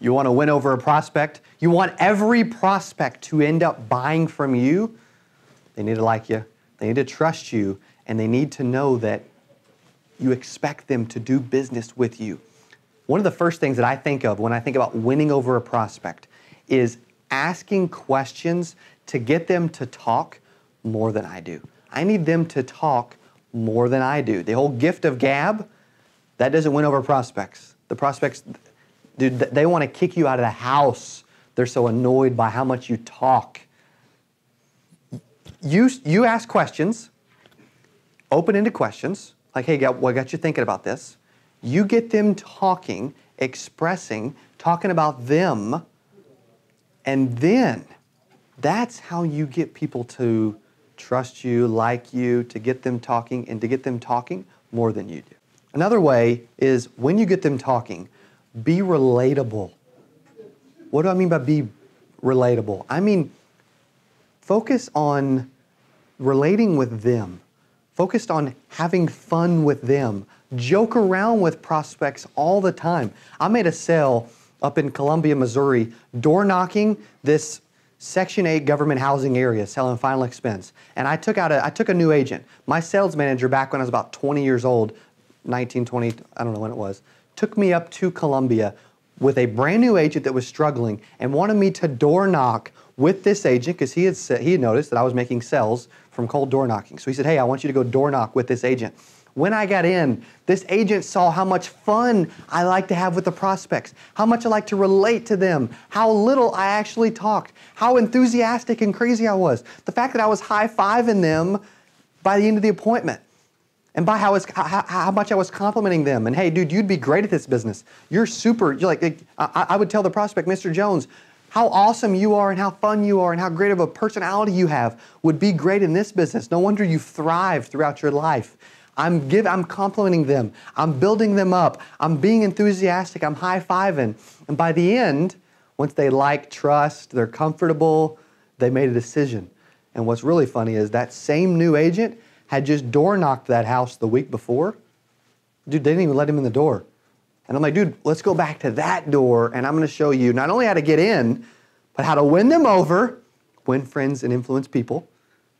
You want to win over a prospect? You want every prospect to end up buying from you? They need to like you, they need to trust you, and they need to know that you expect them to do business with you. One of the first things that I think of when I think about winning over a prospect is asking questions to get them to talk more than I do. I need them to talk more than I do. The whole gift of gab, that doesn't win over prospects. The prospects, Dude, they want to kick you out of the house. They're so annoyed by how much you talk. You, you ask questions, open ended questions, like, hey, what got you thinking about this? You get them talking, expressing, talking about them, and then that's how you get people to trust you, like you, to get them talking, and to get them talking more than you do. Another way is when you get them talking, be relatable. What do I mean by be relatable? I mean, focus on relating with them, focused on having fun with them, joke around with prospects all the time. I made a sale up in Columbia, Missouri, door knocking this Section 8 government housing area selling final expense. And I took out a, I took a new agent. My sales manager back when I was about 20 years old, 19, 20, I don't know when it was, took me up to Columbia with a brand new agent that was struggling and wanted me to door knock with this agent because he had said, he had noticed that I was making sales from cold door knocking. So he said, "Hey, I want you to go door knock with this agent." When I got in, this agent saw how much fun I like to have with the prospects, how much I like to relate to them, how little I actually talked, how enthusiastic and crazy I was. The fact that I was high fiving them by the end of the appointment and by how, was, how, how, much I was complimenting them. And hey, dude, you'd be great at this business. You're super. You're like, I, I would tell the prospect, Mr. Jones, how awesome you are and how fun you are and how great of a personality you have would be great in this business. No wonder you've thrived throughout your life. I'm give, I'm complimenting them. I'm building them up. I'm being enthusiastic. I'm high fiving. And by the end, once they like, trust, they're comfortable, they made a decision. And what's really funny is that same new agent had just door knocked that house the week before. Dude, they didn't even let him in the door. And I'm like, dude, let's go back to that door and I'm gonna show you not only how to get in, but how to win them over, win friends and influence people,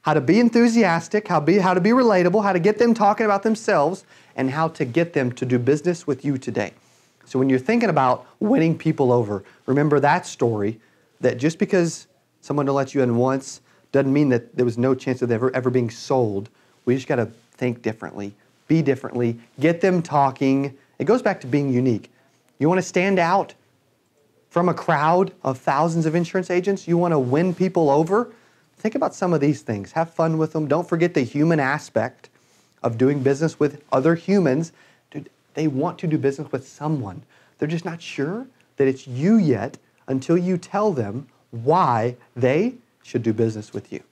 how to be enthusiastic, how, be, how to be relatable, how to get them talking about themselves, and how to get them to do business with you today. So when you're thinking about winning people over, remember that story that just because someone to let you in once doesn't mean that there was no chance of ever, ever being sold we just got to think differently, be differently, get them talking. It goes back to being unique. You want to stand out from a crowd of thousands of insurance agents? You want to win people over? Think about some of these things. Have fun with them. Don't forget the human aspect of doing business with other humans. Dude, they want to do business with someone. They're just not sure that it's you yet until you tell them why they should do business with you.